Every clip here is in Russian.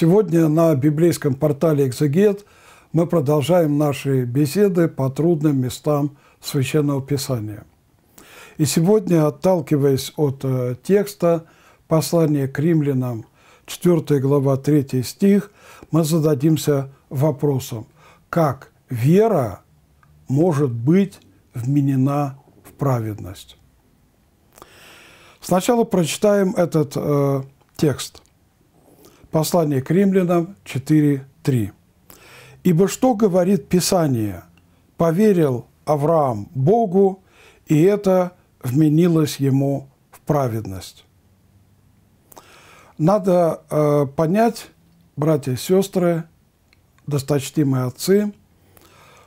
Сегодня на библейском портале «Экзегет» мы продолжаем наши беседы по трудным местам Священного Писания. И сегодня, отталкиваясь от э, текста послания к римлянам, 4 глава, 3 стих, мы зададимся вопросом, как вера может быть вменена в праведность. Сначала прочитаем этот э, текст. Послание к римлянам 4.3. «Ибо что говорит Писание? Поверил Авраам Богу, и это вменилось ему в праведность». Надо э, понять, братья и сестры, досточтимые отцы,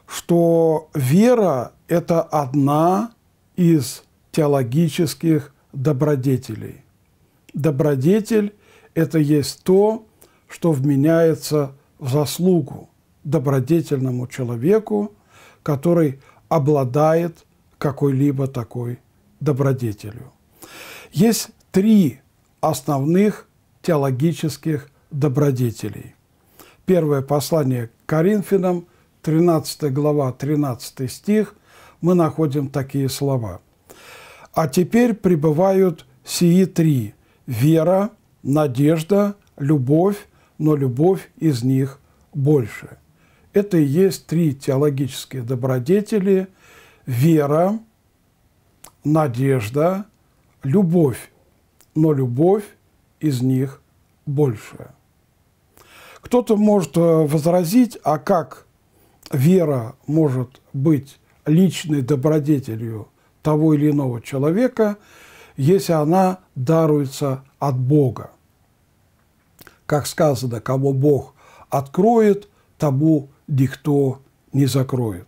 что вера – это одна из теологических добродетелей. Добродетель это есть то, что вменяется в заслугу добродетельному человеку, который обладает какой-либо такой добродетелью. Есть три основных теологических добродетелей. Первое послание к Коринфянам, 13 глава, 13 стих, мы находим такие слова. «А теперь пребывают сии три – вера, надежда, любовь, но любовь из них больше. Это и есть три теологические добродетели – вера, надежда, любовь, но любовь из них больше. Кто-то может э, возразить, а как вера может быть личной добродетелью того или иного человека, если она даруется от Бога как сказано, кому Бог откроет, тому никто не закроет.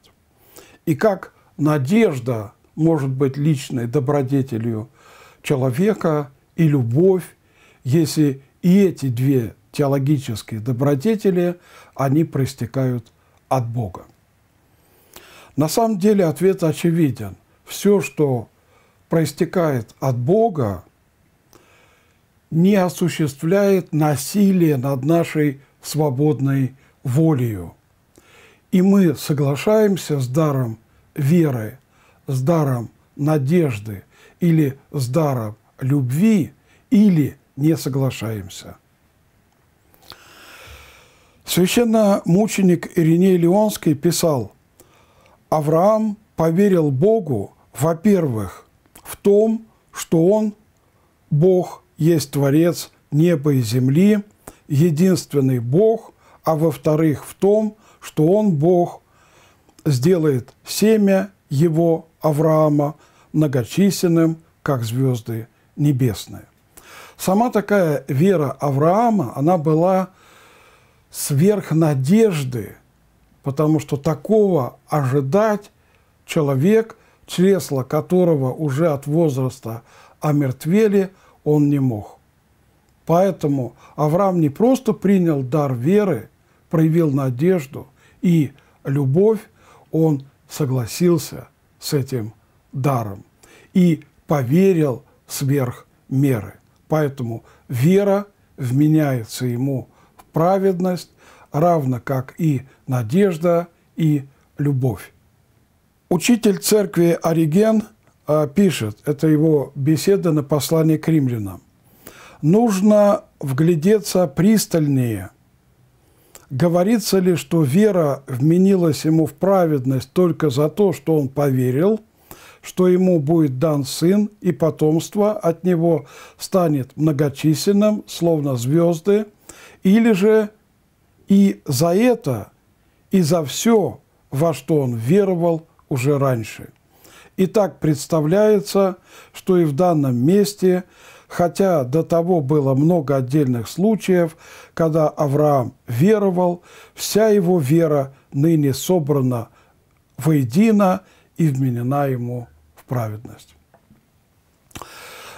И как надежда может быть личной добродетелью человека и любовь, если и эти две теологические добродетели, они проистекают от Бога. На самом деле ответ очевиден. Все, что проистекает от Бога, не осуществляет насилие над нашей свободной волею. И мы соглашаемся с даром веры, с даром надежды или с даром любви, или не соглашаемся. Священно-мученик Ириней Леонский писал, «Авраам поверил Богу, во-первых, в том, что он – Бог – есть Творец неба и земли, единственный Бог, а во-вторых в том, что Он, Бог, сделает семя его, Авраама, многочисленным, как звезды небесные. Сама такая вера Авраама, она была сверх надежды, потому что такого ожидать человек, чресло которого уже от возраста омертвели, он не мог. Поэтому Авраам не просто принял дар веры, проявил надежду и любовь, он согласился с этим даром и поверил сверх меры. Поэтому вера вменяется ему в праведность, равно как и надежда и любовь. Учитель церкви Ориген – Э, пишет, это его беседа на послание к римлянам, нужно вглядеться пристальнее. Говорится ли, что вера вменилась ему в праведность только за то, что он поверил, что ему будет дан сын, и потомство от него станет многочисленным, словно звезды, или же и за это, и за все, во что он веровал уже раньше – и так представляется, что и в данном месте, хотя до того было много отдельных случаев, когда Авраам веровал, вся его вера ныне собрана воедино и вменена ему в праведность.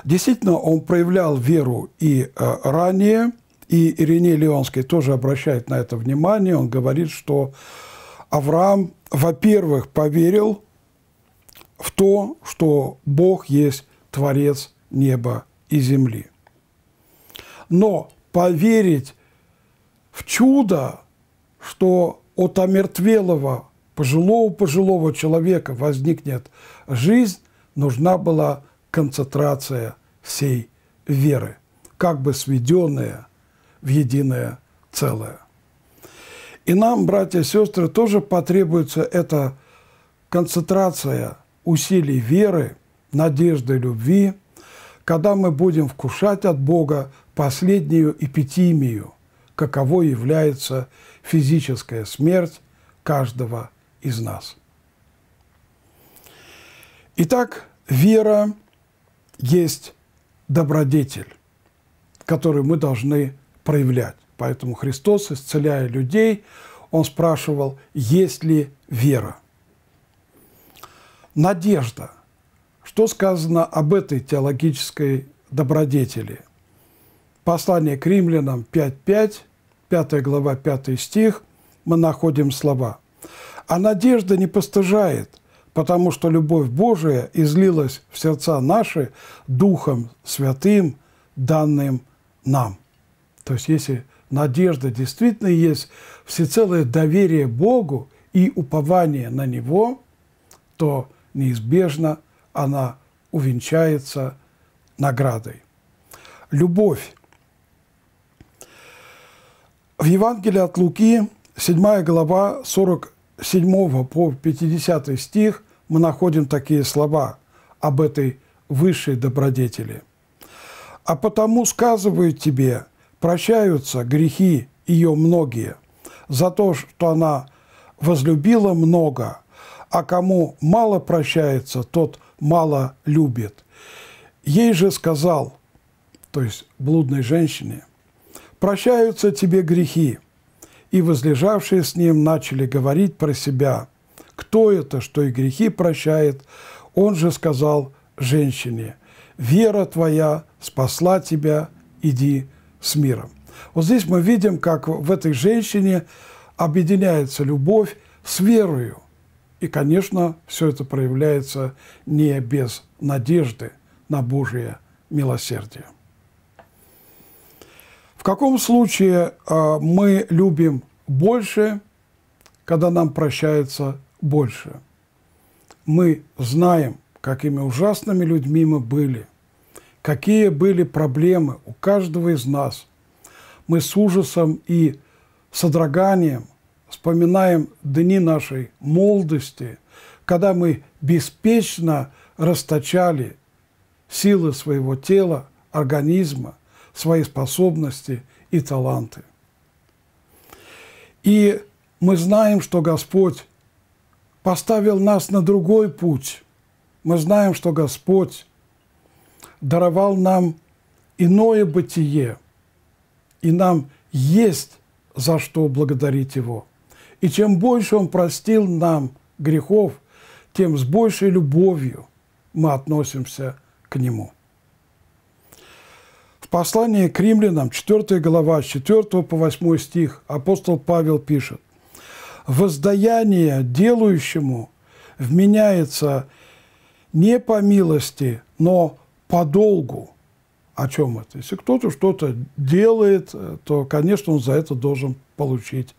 Действительно, он проявлял веру и э, ранее, и Ирине Леонский тоже обращает на это внимание. Он говорит, что Авраам, во-первых, поверил в то, что Бог есть Творец неба и земли. Но поверить в чудо, что от омертвелого, пожилого-пожилого человека возникнет жизнь, нужна была концентрация всей веры, как бы сведенная в единое целое. И нам, братья и сестры, тоже потребуется эта концентрация – усилий веры, надежды, любви, когда мы будем вкушать от Бога последнюю эпитимию, каково является физическая смерть каждого из нас. Итак, вера есть добродетель, который мы должны проявлять. Поэтому Христос, исцеляя людей, он спрашивал, есть ли вера – Надежда. Что сказано об этой теологической добродетели? Послание к римлянам 5.5, 5 глава, 5 стих, мы находим слова. «А надежда не постыжает, потому что любовь Божия излилась в сердца наши Духом Святым, данным нам». То есть если надежда действительно есть всецелое доверие Богу и упование на Него, то неизбежно она увенчается наградой. Любовь. В Евангелии от Луки, 7 глава, 47 по 50 стих, мы находим такие слова об этой высшей добродетели. «А потому сказывают тебе, прощаются грехи ее многие, за то, что она возлюбила много, а кому мало прощается, тот мало любит. Ей же сказал, то есть блудной женщине, «Прощаются тебе грехи». И возлежавшие с ним начали говорить про себя, кто это, что и грехи прощает. Он же сказал женщине, «Вера твоя спасла тебя, иди с миром». Вот здесь мы видим, как в этой женщине объединяется любовь с верою. И, конечно, все это проявляется не без надежды на Божие милосердие. В каком случае а, мы любим больше, когда нам прощается больше? Мы знаем, какими ужасными людьми мы были, какие были проблемы у каждого из нас. Мы с ужасом и содроганием вспоминаем дни нашей молодости, когда мы беспечно расточали силы своего тела, организма, свои способности и таланты. И мы знаем, что Господь поставил нас на другой путь. Мы знаем, что Господь даровал нам иное бытие, и нам есть за что благодарить Его. И чем больше Он простил нам грехов, тем с большей любовью мы относимся к Нему. В послании к римлянам, 4 глава, с 4 по 8 стих, апостол Павел пишет, «Воздаяние делающему вменяется не по милости, но по долгу». О чем это? Если кто-то что-то делает, то, конечно, он за это должен получить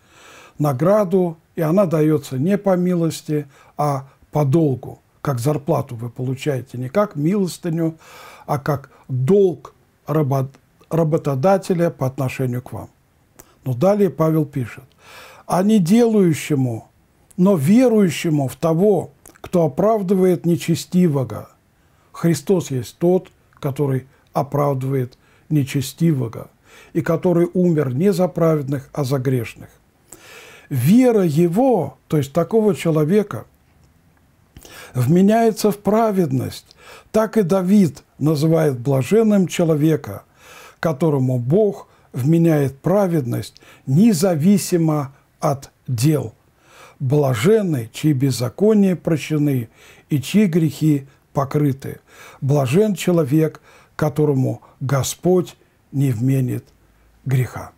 награду, и она дается не по милости, а по долгу. Как зарплату вы получаете не как милостыню, а как долг работодателя по отношению к вам. Но далее Павел пишет, «А не делающему, но верующему в того, кто оправдывает нечестивого. Христос есть тот, который оправдывает нечестивого, и который умер не за праведных, а за грешных вера его, то есть такого человека, вменяется в праведность. Так и Давид называет блаженным человека, которому Бог вменяет праведность независимо от дел. Блаженны, чьи беззакония прощены и чьи грехи покрыты. Блажен человек, которому Господь не вменит греха.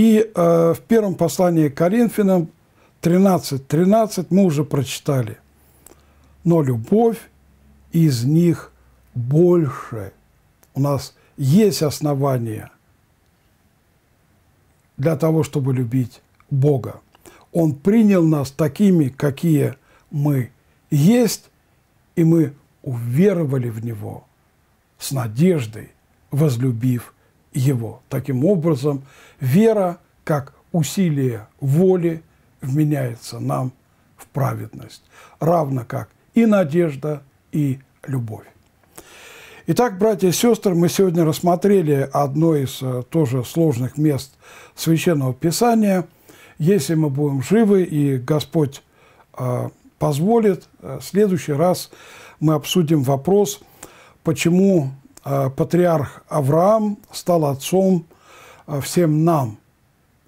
И э, в первом послании к Коринфянам 13.13 13 мы уже прочитали. Но любовь из них больше. У нас есть основания для того, чтобы любить Бога. Он принял нас такими, какие мы есть, и мы уверовали в Него с надеждой, возлюбив его. Таким образом, вера, как усилие воли, вменяется нам в праведность, равно как и надежда, и любовь. Итак, братья и сестры, мы сегодня рассмотрели одно из э, тоже сложных мест Священного Писания. Если мы будем живы и Господь э, позволит, э, в следующий раз мы обсудим вопрос, почему а, патриарх Авраам стал отцом а, всем нам,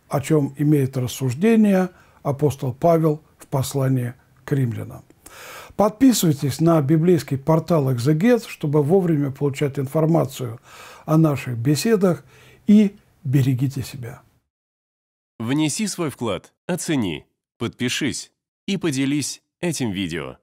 о чем имеет рассуждение апостол Павел в послании к римлянам. Подписывайтесь на библейский портал «Экзегет», чтобы вовремя получать информацию о наших беседах и берегите себя. Внеси свой вклад, оцени, подпишись и поделись этим видео.